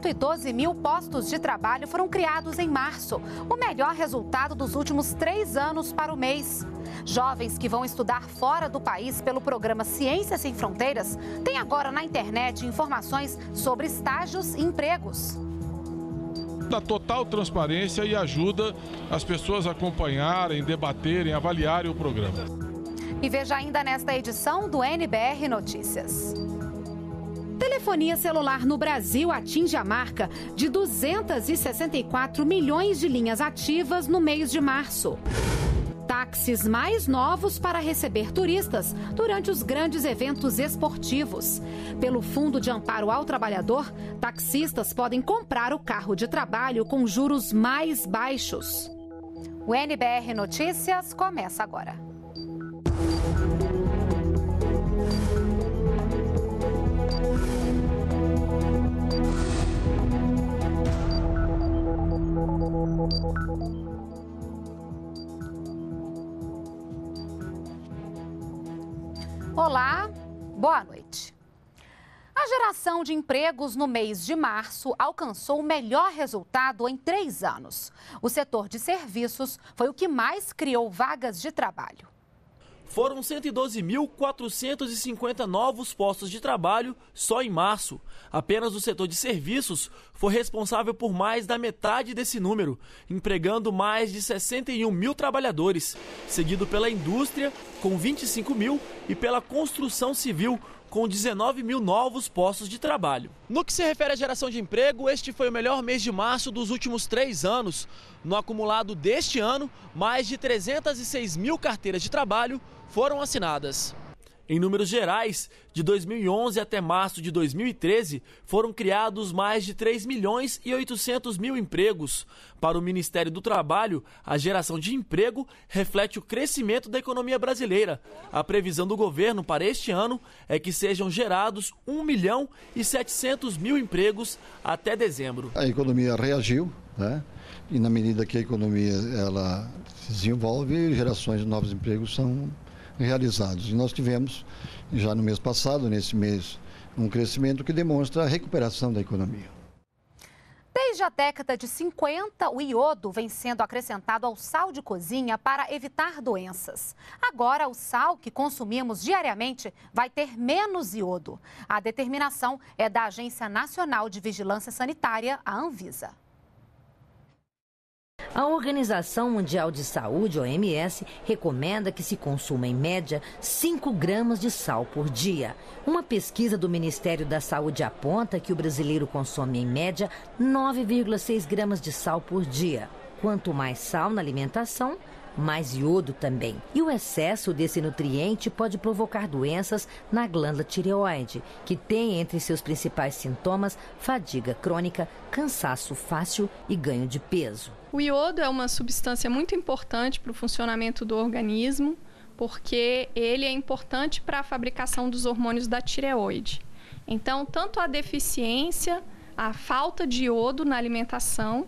112 mil postos de trabalho foram criados em março, o melhor resultado dos últimos três anos para o mês. Jovens que vão estudar fora do país pelo programa Ciências Sem Fronteiras têm agora na internet informações sobre estágios e empregos da total transparência e ajuda as pessoas a acompanharem, debaterem, avaliarem o programa. E veja ainda nesta edição do NBR Notícias telefonia celular no Brasil atinge a marca de 264 milhões de linhas ativas no mês de março. Táxis mais novos para receber turistas durante os grandes eventos esportivos. Pelo Fundo de Amparo ao Trabalhador, taxistas podem comprar o carro de trabalho com juros mais baixos. O NBR Notícias começa agora. Olá, boa noite. A geração de empregos no mês de março alcançou o melhor resultado em três anos. O setor de serviços foi o que mais criou vagas de trabalho foram 112.450 novos postos de trabalho só em março. Apenas o setor de serviços foi responsável por mais da metade desse número, empregando mais de 61 mil trabalhadores, seguido pela indústria, com 25 mil, e pela construção civil, com 19 mil novos postos de trabalho. No que se refere à geração de emprego, este foi o melhor mês de março dos últimos três anos. No acumulado deste ano, mais de 306 mil carteiras de trabalho foram assinadas. Em números gerais, de 2011 até março de 2013, foram criados mais de 3 milhões e 800 mil empregos. Para o Ministério do Trabalho, a geração de emprego reflete o crescimento da economia brasileira. A previsão do governo para este ano é que sejam gerados 1 milhão e 700 mil empregos até dezembro. A economia reagiu, né? e na medida que a economia ela se desenvolve, gerações de novos empregos são realizados. E nós tivemos, já no mês passado, nesse mês, um crescimento que demonstra a recuperação da economia. Desde a década de 50, o iodo vem sendo acrescentado ao sal de cozinha para evitar doenças. Agora, o sal que consumimos diariamente vai ter menos iodo. A determinação é da Agência Nacional de Vigilância Sanitária, a Anvisa. A Organização Mundial de Saúde, OMS, recomenda que se consuma em média 5 gramas de sal por dia. Uma pesquisa do Ministério da Saúde aponta que o brasileiro consome em média 9,6 gramas de sal por dia. Quanto mais sal na alimentação, mais iodo também. E o excesso desse nutriente pode provocar doenças na glândula tireoide, que tem entre seus principais sintomas fadiga crônica, cansaço fácil e ganho de peso. O iodo é uma substância muito importante para o funcionamento do organismo, porque ele é importante para a fabricação dos hormônios da tireoide. Então, tanto a deficiência, a falta de iodo na alimentação,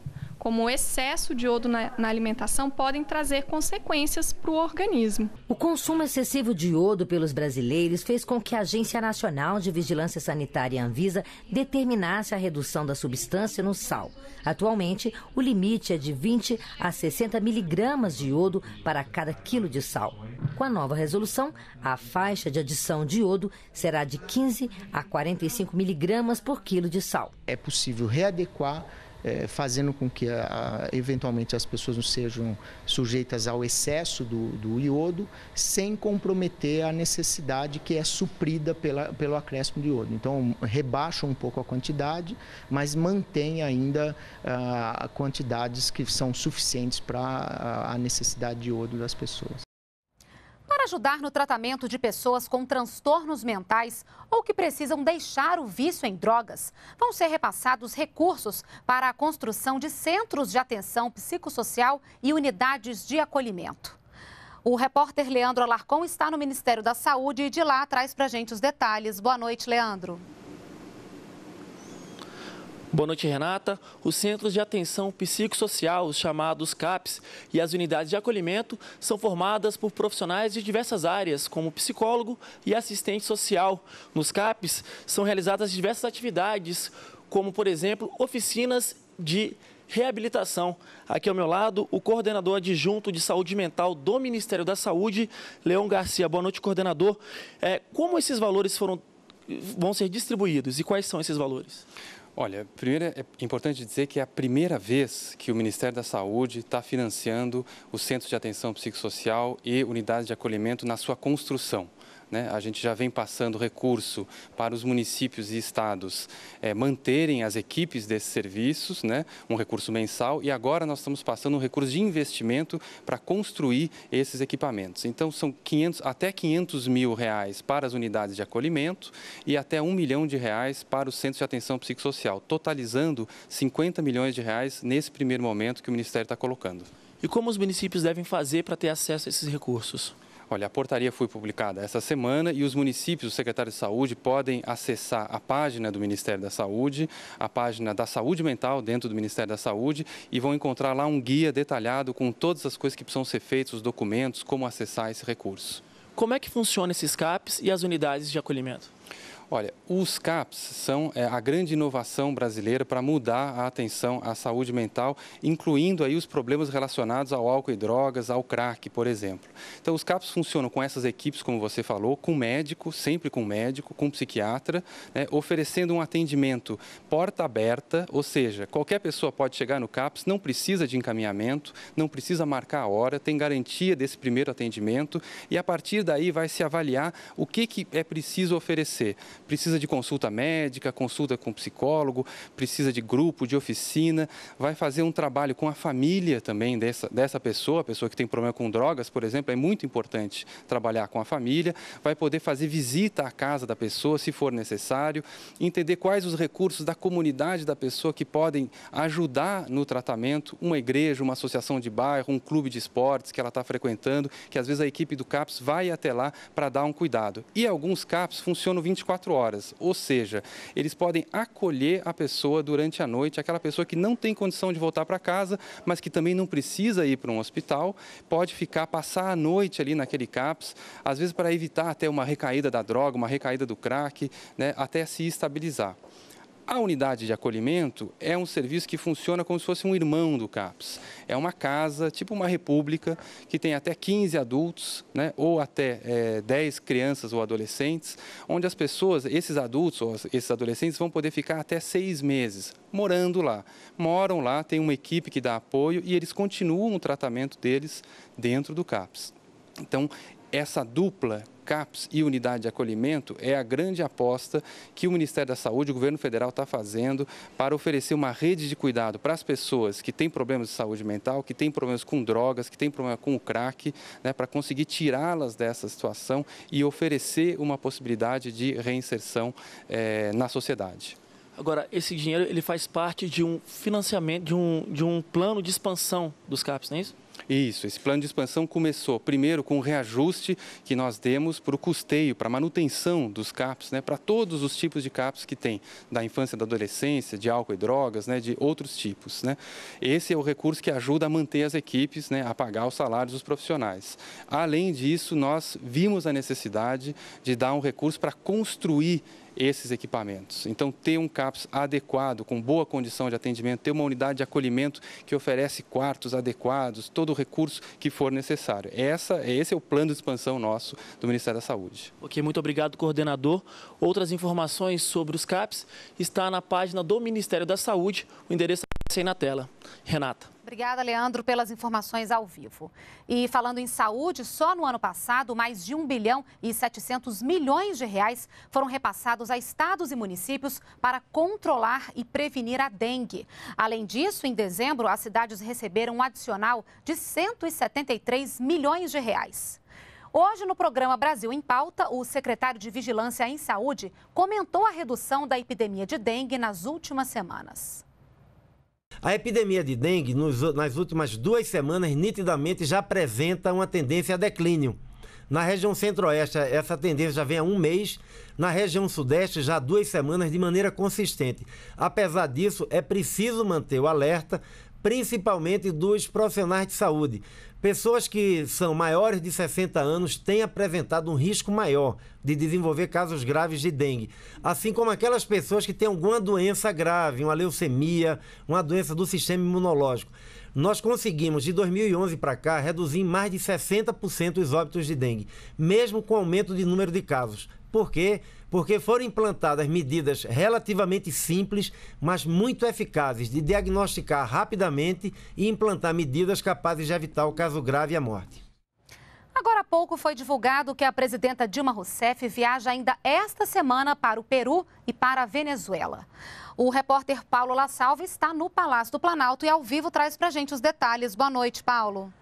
como o excesso de iodo na, na alimentação, podem trazer consequências para o organismo. O consumo excessivo de iodo pelos brasileiros fez com que a Agência Nacional de Vigilância Sanitária Anvisa determinasse a redução da substância no sal. Atualmente, o limite é de 20 a 60 miligramas de iodo para cada quilo de sal. Com a nova resolução, a faixa de adição de iodo será de 15 a 45 miligramas por quilo de sal. É possível readequar é, fazendo com que a, a, eventualmente as pessoas não sejam sujeitas ao excesso do, do, iodo, sem comprometer a necessidade que é suprida pela, pelo acréscimo de iodo. Então, rebaixa um pouco a quantidade, mas mantém ainda a quantidades que são suficientes para a necessidade de iodo das pessoas ajudar no tratamento de pessoas com transtornos mentais ou que precisam deixar o vício em drogas, vão ser repassados recursos para a construção de centros de atenção psicossocial e unidades de acolhimento. O repórter Leandro Alarcon está no Ministério da Saúde e de lá traz para a gente os detalhes. Boa noite, Leandro. Boa noite, Renata. Os Centros de Atenção Psicossocial, os chamados CAPs, e as unidades de acolhimento são formadas por profissionais de diversas áreas, como psicólogo e assistente social. Nos CAPs são realizadas diversas atividades, como, por exemplo, oficinas de reabilitação. Aqui ao meu lado, o coordenador adjunto de saúde mental do Ministério da Saúde, Leon Garcia. Boa noite, coordenador. É, como esses valores foram, vão ser distribuídos e quais são esses valores? Olha, primeiro é importante dizer que é a primeira vez que o Ministério da Saúde está financiando os centros de atenção psicossocial e unidades de acolhimento na sua construção. Né? A gente já vem passando recurso para os municípios e estados é, manterem as equipes desses serviços, né? um recurso mensal, e agora nós estamos passando um recurso de investimento para construir esses equipamentos. Então, são 500, até 500 mil reais para as unidades de acolhimento e até 1 milhão de reais para os centros de atenção psicossocial, totalizando 50 milhões de reais nesse primeiro momento que o Ministério está colocando. E como os municípios devem fazer para ter acesso a esses recursos? Olha, a portaria foi publicada essa semana e os municípios, o secretário de saúde, podem acessar a página do Ministério da Saúde, a página da Saúde Mental dentro do Ministério da Saúde e vão encontrar lá um guia detalhado com todas as coisas que precisam ser feitas, os documentos, como acessar esse recurso. Como é que funciona esses CAPs e as unidades de acolhimento? Olha, os CAPs são é, a grande inovação brasileira para mudar a atenção à saúde mental, incluindo aí os problemas relacionados ao álcool e drogas, ao crack, por exemplo. Então, os CAPs funcionam com essas equipes, como você falou, com médico, sempre com médico, com psiquiatra, né, oferecendo um atendimento porta aberta, ou seja, qualquer pessoa pode chegar no CAPs, não precisa de encaminhamento, não precisa marcar a hora, tem garantia desse primeiro atendimento e a partir daí vai se avaliar o que, que é preciso oferecer precisa de consulta médica, consulta com psicólogo, precisa de grupo, de oficina, vai fazer um trabalho com a família também dessa, dessa pessoa, pessoa que tem problema com drogas, por exemplo, é muito importante trabalhar com a família, vai poder fazer visita à casa da pessoa, se for necessário, entender quais os recursos da comunidade da pessoa que podem ajudar no tratamento, uma igreja, uma associação de bairro, um clube de esportes que ela está frequentando, que às vezes a equipe do CAPS vai até lá para dar um cuidado. E alguns CAPS funcionam 24 24 horas, ou seja, eles podem acolher a pessoa durante a noite, aquela pessoa que não tem condição de voltar para casa, mas que também não precisa ir para um hospital, pode ficar, passar a noite ali naquele CAPS, às vezes para evitar até uma recaída da droga, uma recaída do crack, né, até se estabilizar. A unidade de acolhimento é um serviço que funciona como se fosse um irmão do CAPS. É uma casa, tipo uma república, que tem até 15 adultos, né, ou até é, eh, 10 crianças ou adolescentes, onde as pessoas, esses adultos ou esses adolescentes, vão poder ficar até seis meses morando lá. Moram lá, tem uma equipe que dá apoio e eles continuam o tratamento deles dentro do CAPS. Então, essa dupla CAPS e unidade de acolhimento é a grande aposta que o Ministério da Saúde, o governo federal, está fazendo para oferecer uma rede de cuidado para as pessoas que têm problemas de saúde mental, que têm problemas com drogas, que têm problemas com o crack, né, para conseguir tirá-las dessa situação e oferecer uma possibilidade de reinserção é, na sociedade. Agora, esse dinheiro ele faz parte de um financiamento, de um, de um plano de expansão dos CAPs, não é isso? Isso, esse plano de expansão começou primeiro com o reajuste que nós demos para o custeio, para a manutenção dos CAPs, né, para todos os tipos de CAPs que tem, da infância, da adolescência, de álcool e drogas, né, de outros tipos. Né. Esse é o recurso que ajuda a manter as equipes, né, a pagar os salários dos profissionais. Além disso, nós vimos a necessidade de dar um recurso para construir esses equipamentos. Então, ter um CAPS adequado, com boa condição de atendimento, ter uma unidade de acolhimento que oferece quartos adequados, todo o recurso que for necessário. Essa, esse é o plano de expansão nosso do Ministério da Saúde. Ok, muito obrigado, coordenador. Outras informações sobre os CAPS está na página do Ministério da Saúde, o endereço aí na tela. Renata. Obrigada, Leandro, pelas informações ao vivo. E falando em saúde, só no ano passado, mais de 1 bilhão e 700 milhões de reais foram repassados a estados e municípios para controlar e prevenir a dengue. Além disso, em dezembro, as cidades receberam um adicional de 173 milhões de reais. Hoje, no programa Brasil em Pauta, o secretário de Vigilância em Saúde comentou a redução da epidemia de dengue nas últimas semanas. A epidemia de dengue, nos, nas últimas duas semanas, nitidamente já apresenta uma tendência a declínio. Na região centro-oeste, essa tendência já vem há um mês. Na região sudeste, já há duas semanas, de maneira consistente. Apesar disso, é preciso manter o alerta, principalmente dos profissionais de saúde, Pessoas que são maiores de 60 anos têm apresentado um risco maior de desenvolver casos graves de dengue, assim como aquelas pessoas que têm alguma doença grave, uma leucemia, uma doença do sistema imunológico. Nós conseguimos, de 2011 para cá, reduzir em mais de 60% os óbitos de dengue, mesmo com o aumento de número de casos. Por quê? Porque porque foram implantadas medidas relativamente simples, mas muito eficazes de diagnosticar rapidamente e implantar medidas capazes de evitar o caso grave e a morte. Agora há pouco foi divulgado que a presidenta Dilma Rousseff viaja ainda esta semana para o Peru e para a Venezuela. O repórter Paulo La Salva está no Palácio do Planalto e ao vivo traz para a gente os detalhes. Boa noite, Paulo.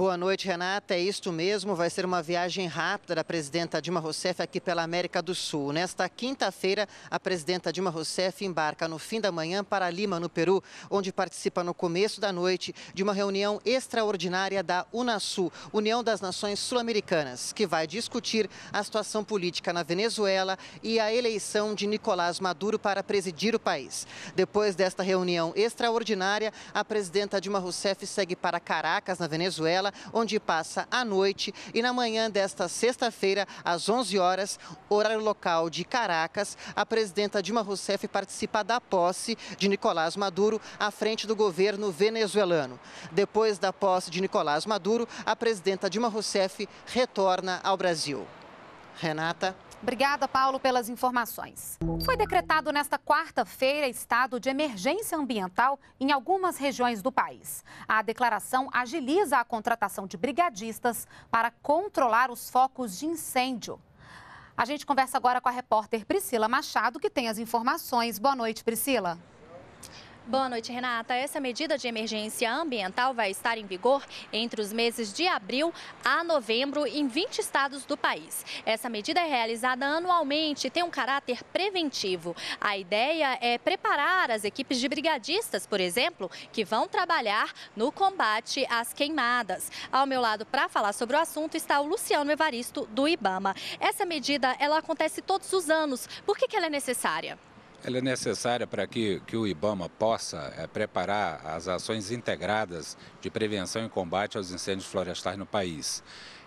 Boa noite, Renata. É isto mesmo. Vai ser uma viagem rápida da presidenta Dilma Rousseff aqui pela América do Sul. Nesta quinta-feira, a presidenta Dilma Rousseff embarca no fim da manhã para Lima, no Peru, onde participa no começo da noite de uma reunião extraordinária da Unasul, União das Nações Sul-Americanas, que vai discutir a situação política na Venezuela e a eleição de Nicolás Maduro para presidir o país. Depois desta reunião extraordinária, a presidenta Dilma Rousseff segue para Caracas, na Venezuela onde passa a noite e na manhã desta sexta-feira, às 11 horas, horário local de Caracas, a presidenta Dilma Rousseff participa da posse de Nicolás Maduro à frente do governo venezuelano. Depois da posse de Nicolás Maduro, a presidenta Dilma Rousseff retorna ao Brasil. Renata. Obrigada, Paulo, pelas informações. Foi decretado nesta quarta-feira estado de emergência ambiental em algumas regiões do país. A declaração agiliza a contratação de brigadistas para controlar os focos de incêndio. A gente conversa agora com a repórter Priscila Machado, que tem as informações. Boa noite, Priscila. Boa noite, Renata. Essa medida de emergência ambiental vai estar em vigor entre os meses de abril a novembro em 20 estados do país. Essa medida é realizada anualmente e tem um caráter preventivo. A ideia é preparar as equipes de brigadistas, por exemplo, que vão trabalhar no combate às queimadas. Ao meu lado, para falar sobre o assunto, está o Luciano Evaristo, do IBAMA. Essa medida, ela acontece todos os anos. Por que, que ela é necessária? Ela é necessária para que, que o IBAMA possa é, preparar as ações integradas de prevenção e combate aos incêndios florestais no país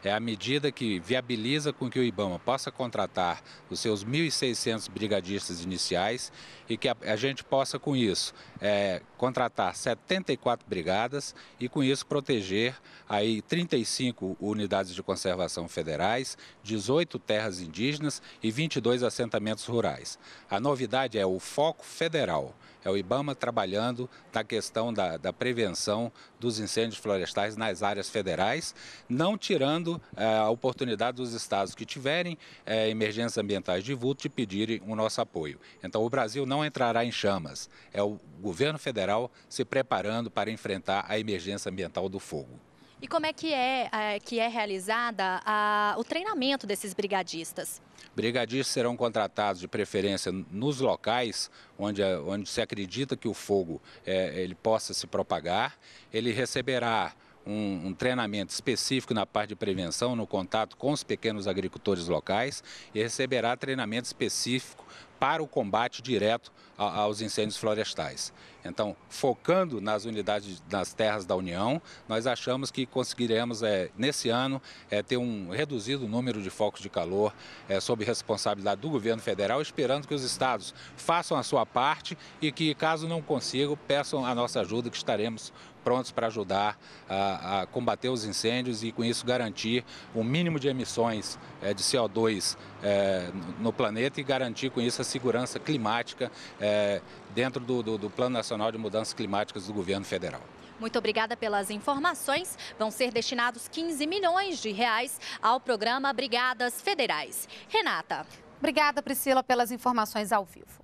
é a medida que viabiliza com que o IBAMA possa contratar os seus 1.600 brigadistas iniciais e que a, a gente possa, com isso, é, contratar 74 brigadas e, com isso, proteger aí 35 unidades de conservação federais, 18 terras indígenas e 22 assentamentos rurais. A novidade é o foco federal é o IBAMA trabalhando na questão da, da prevenção dos incêndios florestais nas áreas federais, não tirando eh, a oportunidade dos estados que tiverem eh, emergências ambientais de vulto de pedirem o nosso apoio. Então, o Brasil não entrará em chamas, é o governo federal se preparando para enfrentar a emergência ambiental do fogo. E como é que é, é que é realizada a, o treinamento desses brigadistas? Brigadistas serão contratados de preferência nos locais onde, onde se acredita que o fogo é, ele possa se propagar. Ele receberá um, um, treinamento específico na parte de prevenção, no contato com os pequenos agricultores locais e receberá treinamento específico para o combate direto aos incêndios florestais. Então, focando nas unidades das terras da União, nós achamos que conseguiremos, é, nesse ano, é, ter um reduzido número de focos de calor é, sob responsabilidade do governo federal, esperando que os estados façam a sua parte e que, caso não consigam, peçam a nossa ajuda, que estaremos prontos para ajudar a, a, combater os incêndios e, com isso, garantir um mínimo de emissões é, de CO2 é, no planeta e garantir, com isso, a segurança climática é, é, dentro do, do, do Plano Nacional de Mudanças Climáticas do governo federal. Muito obrigada pelas informações. Vão ser destinados 15 milhões de reais ao programa Brigadas Federais. Renata. Obrigada, Priscila, pelas informações ao vivo.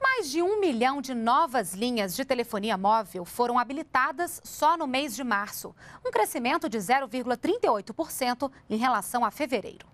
Mais de um milhão de novas linhas de telefonia móvel foram habilitadas só no mês de março, um crescimento de 0,38% em relação a fevereiro.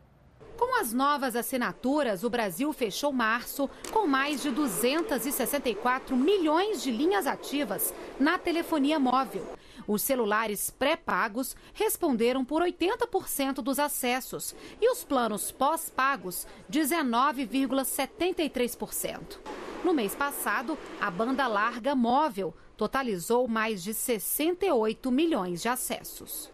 Com as novas assinaturas, o Brasil fechou março com mais de 264 milhões de linhas ativas na telefonia móvel. Os celulares pré-pagos responderam por 80% dos acessos e os planos pós-pagos, 19,73%. No mês passado, a banda larga móvel totalizou mais de 68 milhões de acessos.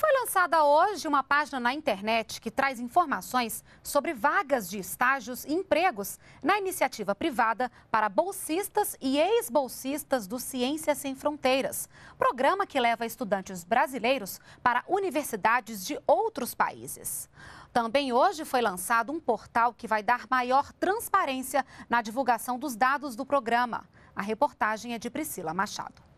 Foi lançada hoje uma página na internet que traz informações sobre vagas de estágios e empregos na iniciativa privada para bolsistas e ex-bolsistas do Ciências Sem Fronteiras, programa que leva estudantes brasileiros para universidades de outros países. Também hoje foi lançado um portal que vai dar maior transparência na divulgação dos dados do programa. A reportagem é de Priscila Machado.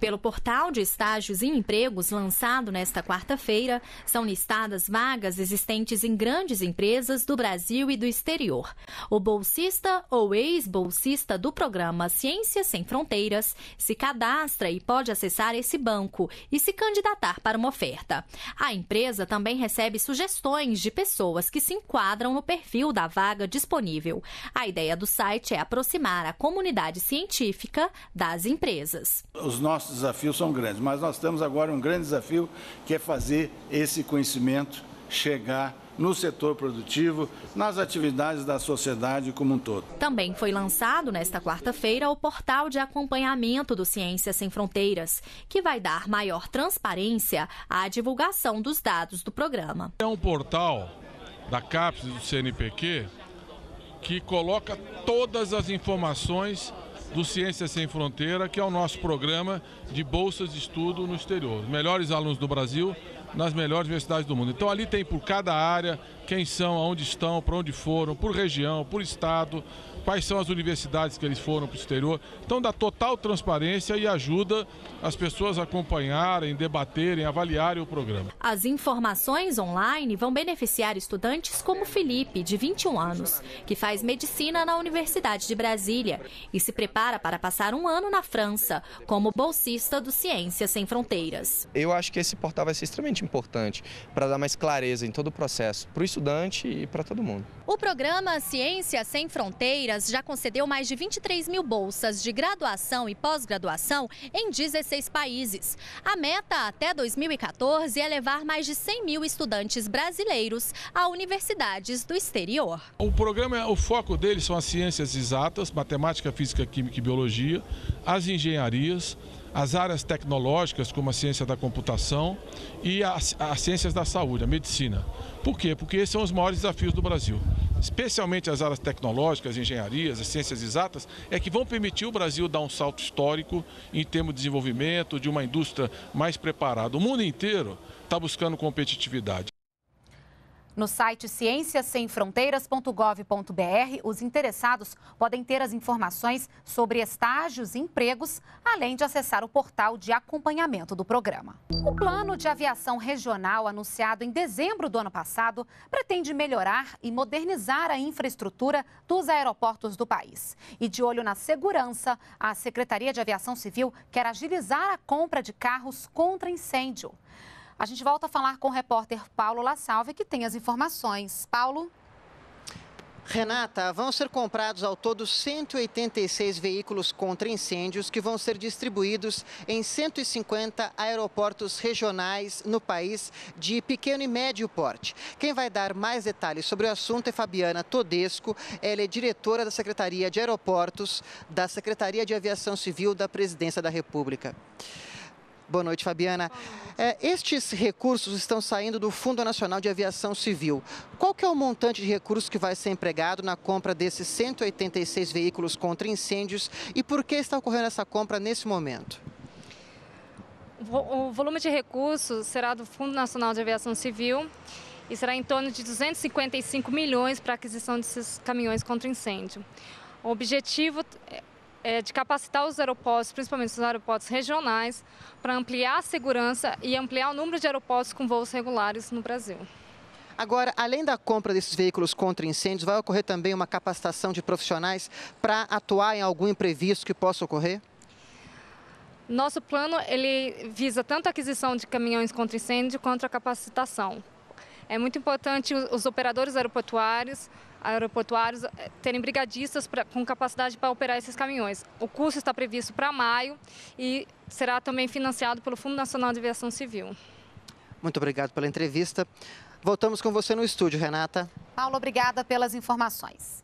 Pelo portal de estágios e empregos lançado nesta quarta-feira, são listadas vagas existentes em grandes empresas do Brasil e do exterior. O bolsista ou ex-bolsista do programa Ciências Sem Fronteiras se cadastra e pode acessar esse banco e se candidatar para uma oferta. A empresa também recebe sugestões de pessoas que se enquadram no perfil da vaga disponível. A ideia do site é aproximar a comunidade científica das empresas. Os nossos desafios são grandes, mas nós temos agora um grande desafio que é fazer esse conhecimento chegar no setor produtivo, nas atividades da sociedade como um todo. Também foi lançado nesta quarta-feira o portal de acompanhamento do Ciências Sem Fronteiras, que vai dar maior transparência à divulgação dos dados do programa. É um portal da CAPES do CNPq que coloca todas as informações do Ciência Sem Fronteira, que é o nosso programa de bolsas de estudo no exterior. Os melhores alunos do Brasil nas melhores universidades do mundo. Então ali tem por cada área quem são, aonde estão, para onde foram, por região, por estado quais são as universidades que eles foram para o exterior. Então dá total transparência e ajuda as pessoas a acompanharem, debaterem, avaliarem o programa. As informações online vão beneficiar estudantes como Felipe, de 21 anos, que faz medicina na Universidade de Brasília e se prepara para passar um ano na França como bolsista do Ciências Sem Fronteiras. Eu acho que esse portal vai ser extremamente importante para dar mais clareza em todo o processo, para o estudante e para todo mundo. O programa Ciências Sem Fronteiras Palmeiras já concedeu mais de 23 mil bolsas de graduação e pós-graduação em 16 países. A meta até 2014 é levar mais de 100 mil estudantes brasileiros a universidades do exterior. O programa, o foco dele são as ciências exatas, matemática, física, química e biologia, as engenharias, as áreas tecnológicas, como a ciência da computação e as, as ciências da saúde, a medicina. Por quê? Porque esses são os maiores desafios do Brasil especialmente as áreas tecnológicas, engenharias, as ciências exatas, é que vão permitir o Brasil dar um salto histórico em termos de desenvolvimento, de uma indústria mais preparada. O mundo inteiro está buscando competitividade. No site cienciassemfronteiras.gov.br, os interessados podem ter as informações sobre estágios e empregos, além de acessar o portal de acompanhamento do programa. O plano de aviação regional, anunciado em dezembro do ano passado, pretende melhorar e modernizar a infraestrutura dos aeroportos do país. E de olho na segurança, a Secretaria de Aviação Civil quer agilizar a compra de carros contra incêndio. A gente volta a falar com o repórter Paulo La Salve que tem as informações. Paulo. Renata, vão ser comprados ao todo 186 veículos contra incêndios que vão ser distribuídos em 150 aeroportos regionais no país de pequeno e médio porte. Quem vai dar mais detalhes sobre o assunto é Fabiana Todesco. Ela é diretora da Secretaria de Aeroportos da Secretaria de Aviação Civil da Presidência da República. Boa noite, Fabiana. É, estes recursos estão saindo do Fundo Nacional de Aviação Civil. Qual que é o montante de recursos que vai ser empregado na compra desses 186 veículos contra incêndios e por que está ocorrendo essa compra nesse momento? O volume de recursos será do Fundo Nacional de Aviação Civil e será em torno de 255 milhões para a aquisição desses caminhões contra incêndio. O objetivo é, é, de capacitar os aeroportos, principalmente os aeroportos regionais, para ampliar a segurança e ampliar o número de aeroportos com voos regulares no Brasil. Agora, além da compra desses veículos contra incêndios, vai ocorrer também uma capacitação de profissionais para atuar em algum imprevisto que possa ocorrer? Nosso plano ele visa tanto a aquisição de caminhões contra incêndio quanto a capacitação. É muito importante os operadores aeroportuários, aeroportuários eh, terem brigadistas pra, com capacidade para operar esses caminhões. O curso está previsto para maio e será também financiado pelo Fundo Nacional de Aviação Civil. Muito obrigado pela entrevista. Voltamos com você no estúdio, Renata. Paulo, obrigada pelas informações.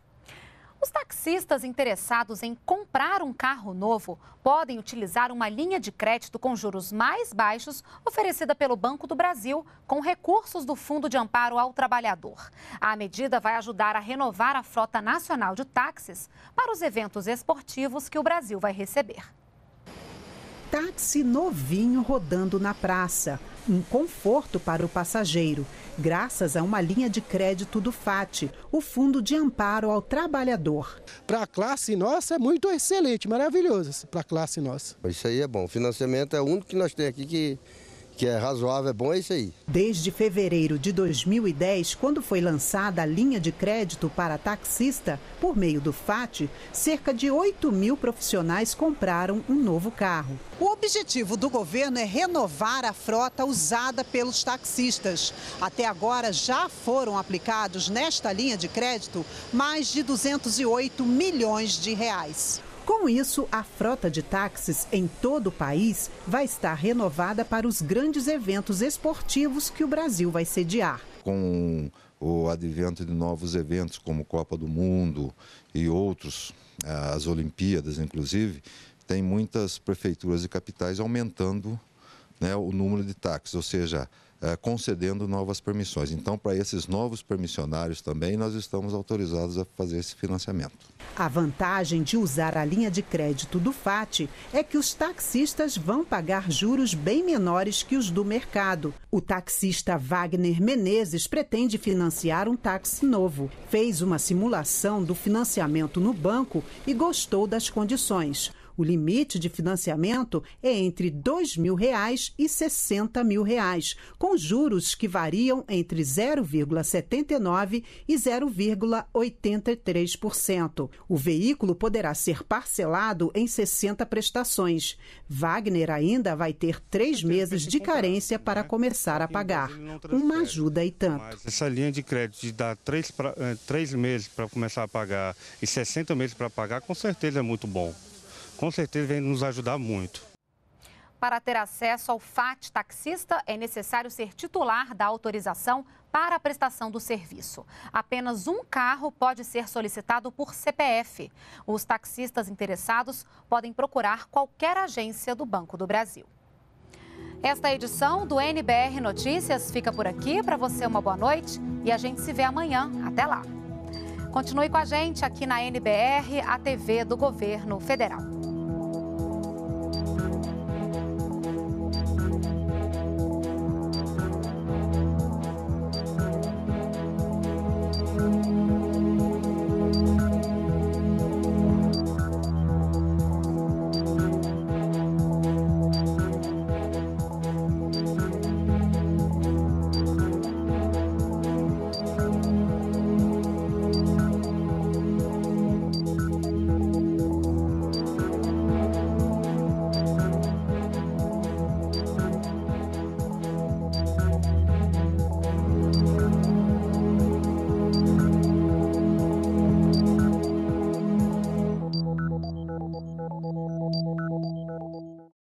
Os taxistas interessados em comprar um carro novo podem utilizar uma linha de crédito com juros mais baixos oferecida pelo Banco do Brasil com recursos do Fundo de Amparo ao Trabalhador. A medida vai ajudar a renovar a frota nacional de táxis para os eventos esportivos que o Brasil vai receber. Táxi novinho rodando na praça. Um conforto para o passageiro graças a uma linha de crédito do FAT, o Fundo de Amparo ao Trabalhador. Para a classe nossa é muito excelente, maravilhoso para a classe nossa. Isso aí é bom. O financiamento é o único que nós temos aqui que que é razoável, é bom, é isso aí. Desde fevereiro de 2010, quando foi lançada a linha de crédito para taxista, por meio do FAT, cerca de 8 mil profissionais compraram um novo carro. O objetivo do governo é renovar a frota usada pelos taxistas. Até agora, já foram aplicados nesta linha de crédito mais de 208 milhões de reais. Com isso, a frota de táxis em todo o país vai estar renovada para os grandes eventos esportivos que o Brasil vai sediar. Com o advento de novos eventos como Copa do Mundo e outros, ah, as Olimpíadas inclusive, tem muitas prefeituras e capitais aumentando né, o número de táxis, ou seja, é, concedendo novas permissões. Então, para esses novos permissionários também, nós estamos autorizados a fazer esse financiamento. A vantagem de usar a linha de crédito do FAT é que os taxistas vão pagar juros bem menores que os do mercado. O taxista Wagner Menezes pretende financiar um táxi novo. Fez uma simulação do financiamento no banco e gostou das condições. O limite de financiamento é entre R$ 2.000 e R$ 60 mil, reais, com juros que variam entre 0,79% e 0,83%. O veículo poderá ser parcelado em 60 prestações. Wagner ainda vai ter três é meses de carência né? para é começar a pagar. Uma ajuda e tanto. essa linha de crédito de dar três, pra, eh, três meses para começar a pagar e 60 meses para pagar, com certeza é muito bom com certeza vem nos ajudar muito. Para ter acesso ao FAT taxista, é necessário ser titular da autorização para a prestação do serviço. Apenas um carro pode ser solicitado por CPF. Os taxistas interessados podem procurar qualquer agência do Banco do Brasil. Esta edição do NBR Notícias fica por aqui. Para você, uma boa noite e a gente se vê amanhã. Até lá! Continue com a gente aqui na NBR, a TV do Governo Federal. Thank you.